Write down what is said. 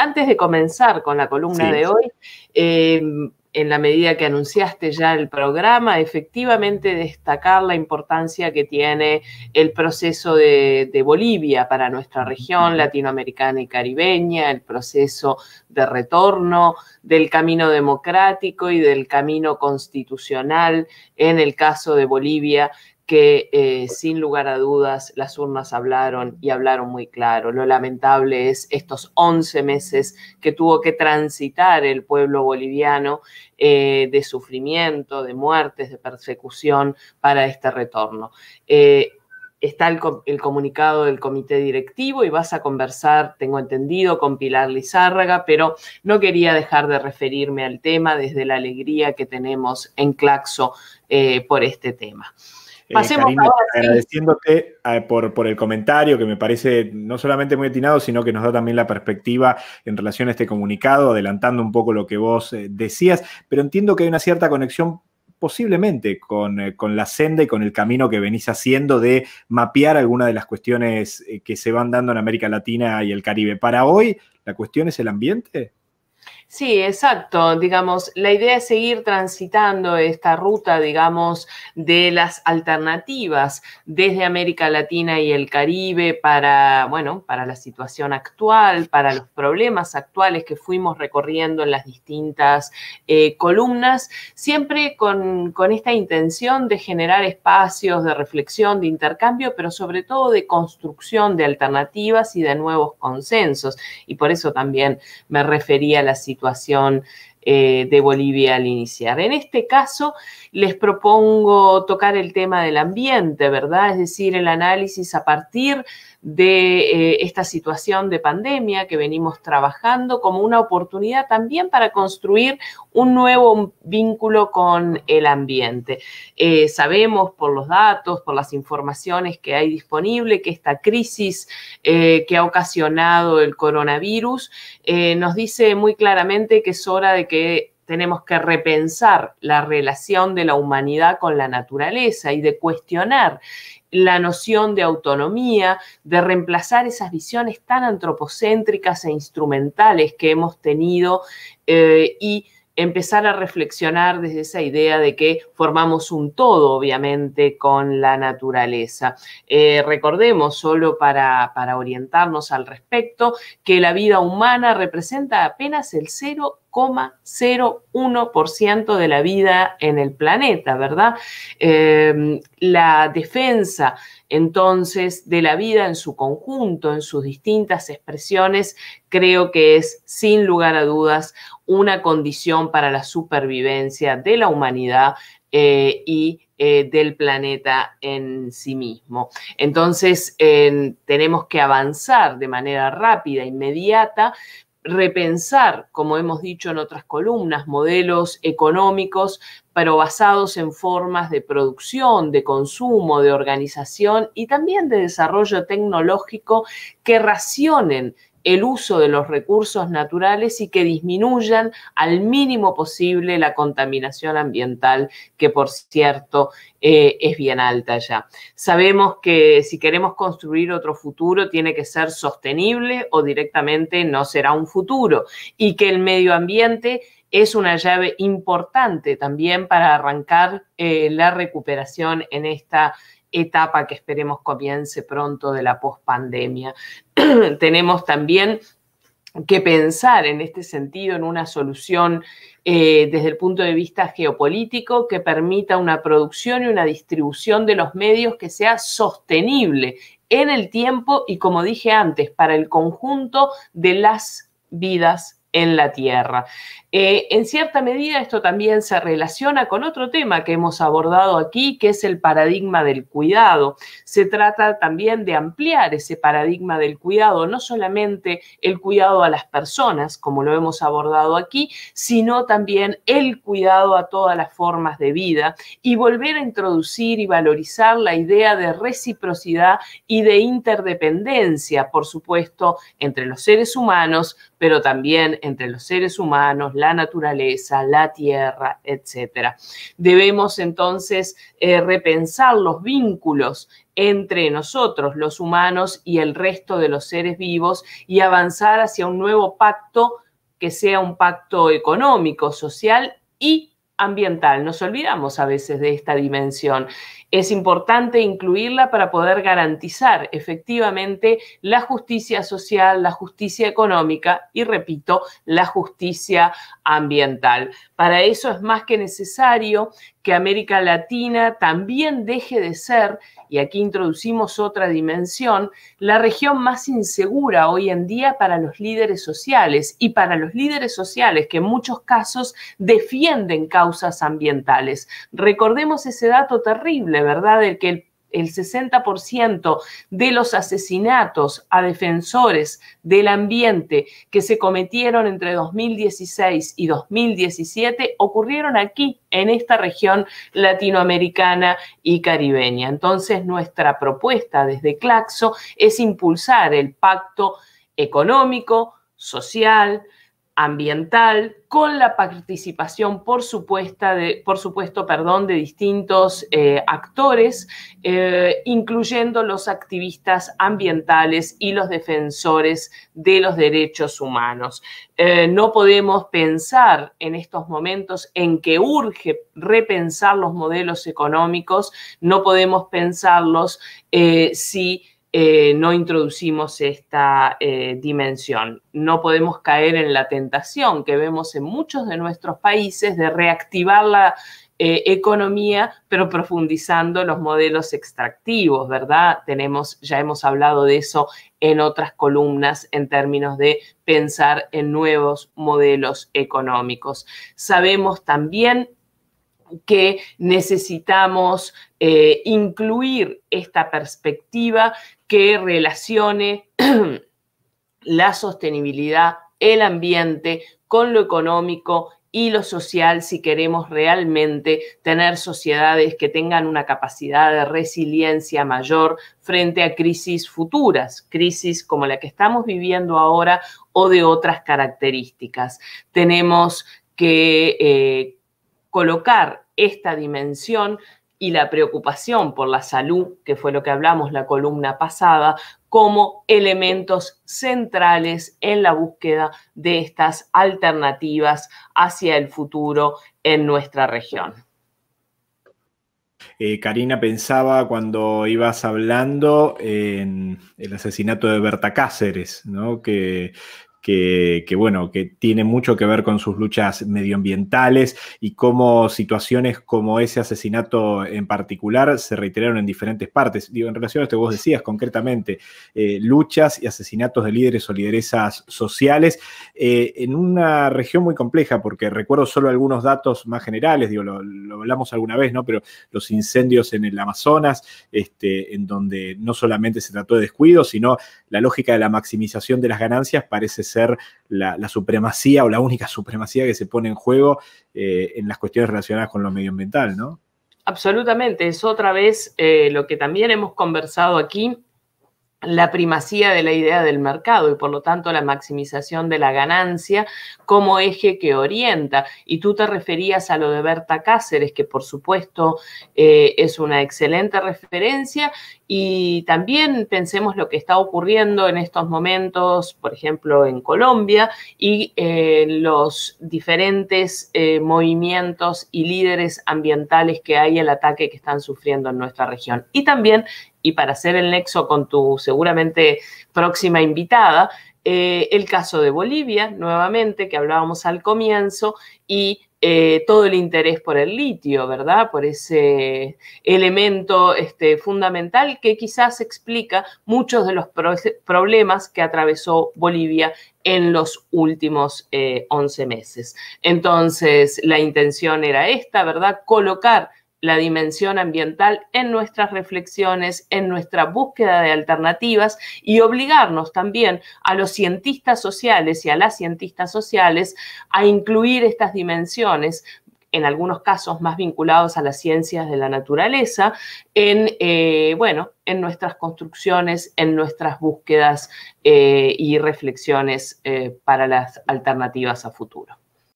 Antes de comenzar con la columna de hoy, eh, en la medida que anunciaste ya el programa, efectivamente destacar la importancia que tiene el proceso de, de, Bolivia para nuestra región latinoamericana y caribeña, el proceso de retorno del camino democrático y del camino constitucional en el caso de Bolivia, que eh, sin lugar a dudas las urnas hablaron y hablaron muy claro. Lo lamentable es estos 11 meses que tuvo que transitar el pueblo boliviano eh, de sufrimiento, de muertes, de persecución para este retorno. Eh, está el, el, comunicado del comité directivo y vas a conversar, tengo entendido, con Pilar Lizárraga, pero no quería dejar de referirme al tema desde la alegría que tenemos en Claxo por este tema. Eh, Pasemos agradeciéndote eh, por, el comentario que me parece no solamente muy atinado, sino que nos da también la perspectiva en relación a este comunicado, adelantando un poco lo que vos eh, decías, pero entiendo que hay una cierta conexión posiblemente con, con, la senda y con el camino que venís haciendo de mapear algunas de las cuestiones que se van dando en América Latina y el Caribe. Para hoy, ¿la cuestión es el ambiente? Sí, exacto. Digamos, la idea es seguir transitando esta ruta, digamos, de las alternativas desde América Latina y el Caribe para, bueno, para la situación actual, para los problemas actuales que fuimos recorriendo en las distintas eh, columnas, siempre con, con esta intención de generar espacios de reflexión, de intercambio, pero sobre todo de construcción de alternativas y de nuevos consensos. Y por eso también me refería a la situación eh, de Bolivia al iniciar. En este caso, les propongo tocar el tema del ambiente, ¿verdad? Es decir, el análisis a partir de eh, esta situación de pandemia que venimos trabajando como una oportunidad también para construir un nuevo vínculo con el ambiente. Eh, sabemos por los datos, por las informaciones que hay disponible, que esta crisis eh, que ha ocasionado el coronavirus nos dice muy claramente que es hora de que tenemos que repensar la relación de la humanidad con la naturaleza y de cuestionar la noción de autonomía, de reemplazar esas visiones tan antropocéntricas e instrumentales que hemos tenido eh, y empezar a reflexionar desde esa idea de que formamos un todo, obviamente, con la naturaleza. Eh, recordemos, solo para, orientarnos al respecto, que la vida humana representa apenas el 0,01% de la vida en el planeta, ¿verdad? Em, la defensa entonces de la vida en su conjunto, en sus distintas expresiones, creo que es sin lugar a dudas una condición para la supervivencia de la humanidad eh, y eh, del planeta en sí mismo. Entonces, tenemos que avanzar de manera rápida, inmediata, repensar, como hemos dicho en otras columnas, modelos económicos, pero basados en formas de producción, de consumo, de organización y también de desarrollo tecnológico que racionen el uso de los recursos naturales y que disminuyan al mínimo posible la contaminación ambiental, que por cierto eh, es bien alta ya. Sabemos que si queremos construir otro futuro tiene que ser sostenible o directamente no será un futuro y que el medio ambiente es una llave importante también para arrancar eh, la recuperación en esta etapa que esperemos comience pronto de la pospandemia. Tenemos también que pensar en este sentido en una solución eh, desde el punto de vista geopolítico que permita una producción y una distribución de los medios que sea sostenible en el tiempo y, como dije antes, para el conjunto de las vidas en la tierra. Eh, en cierta medida esto también se relaciona con otro tema que hemos abordado aquí, que es el paradigma del cuidado. Se trata también de ampliar ese paradigma del cuidado, no solamente el cuidado a las personas, como lo hemos abordado aquí, sino también el cuidado a todas las formas de vida y volver a introducir y valorizar la idea de reciprocidad y de interdependencia, por supuesto, entre los seres humanos, pero también entre los seres humanos, la naturaleza, la tierra, etc. Debemos entonces eh, repensar los vínculos entre nosotros, los humanos, y el resto de los seres vivos y avanzar hacia un nuevo pacto que sea un pacto económico, social y ambiental. Nos olvidamos a veces de esta dimensión. Es importante incluirla para poder garantizar efectivamente la justicia social, la justicia económica y, repito, la justicia ambiental. Para eso es más que necesario que América Latina también deje de ser, y aquí introducimos otra dimensión, la región más insegura hoy en día para los líderes sociales y para los líderes sociales que en muchos casos defienden causas ambientales. Recordemos ese dato terrible, ¿verdad? de que el el 60% de los asesinatos a defensores del ambiente que se cometieron entre 2016 y 2017 ocurrieron aquí, en esta región latinoamericana y caribeña. Entonces, nuestra propuesta desde Claxo es impulsar el pacto económico, social, ambiental, con la participación, por, de, por supuesto, perdón, de distintos eh, actores, eh, incluyendo los activistas ambientales y los defensores de los derechos humanos. Eh, no podemos pensar en estos momentos en que urge repensar los modelos económicos, no podemos pensarlos si eh, no introducimos esta eh, dimensión. No podemos caer en la tentación que vemos en muchos de nuestros países de reactivar la eh, economía, pero profundizando los modelos extractivos, ¿verdad? Tenemos, ya hemos hablado de eso en otras columnas en términos de pensar en nuevos modelos económicos. Sabemos también que necesitamos eh, incluir esta perspectiva que relacione la sostenibilidad, el ambiente con lo económico y lo social si queremos realmente tener sociedades que tengan una capacidad de resiliencia mayor frente a crisis futuras, crisis como la que estamos viviendo ahora o de otras características. Tenemos que eh, colocar esta dimensión y la preocupación por la salud, que fue lo que hablamos la columna pasada, como elementos centrales en la búsqueda de estas alternativas hacia el futuro en nuestra región. Eh, Karina pensaba cuando ibas hablando en el asesinato de Berta Cáceres, ¿no? que que, bueno, que tiene mucho que ver con sus luchas medioambientales y cómo situaciones como ese asesinato en particular se reiteraron en diferentes partes. Digo, en relación a esto que vos decías concretamente, eh, luchas y asesinatos de líderes o lideresas sociales eh, en una región muy compleja, porque recuerdo solo algunos datos más generales, digo, lo, hablamos alguna vez, ¿no? Pero los incendios en el Amazonas, este, en donde no solamente se trató de descuido, sino la lógica de la maximización de las ganancias parece ser la, supremacía o la única supremacía que se pone en juego eh, en las cuestiones relacionadas con lo medioambiental, ¿no? Absolutamente, es otra vez eh, lo que también hemos conversado aquí la primacía de la idea del mercado y por lo tanto la maximización de la ganancia como eje que orienta. Y tú te referías a lo de Berta Cáceres, que por supuesto eh, es una excelente referencia y también pensemos lo que está ocurriendo en estos momentos, por ejemplo, en Colombia y eh, los diferentes eh, movimientos y líderes ambientales que hay, el ataque que están sufriendo en nuestra región. Y también y para hacer el nexo con tu seguramente próxima invitada, eh, el caso de Bolivia, nuevamente, que hablábamos al comienzo, y eh, todo el interés por el litio, ¿verdad? Por ese elemento este, fundamental que quizás explica muchos de los problemas que atravesó Bolivia en los últimos 11 eh, meses. Entonces, la intención era esta, ¿verdad? Colocar la dimensión ambiental en nuestras reflexiones, en nuestra búsqueda de alternativas y obligarnos también a los cientistas sociales y a las cientistas sociales a incluir estas dimensiones en algunos casos más vinculados a las ciencias de la naturaleza, en, eh, bueno, en nuestras construcciones, en nuestras búsquedas eh, y reflexiones eh, para las alternativas a futuro.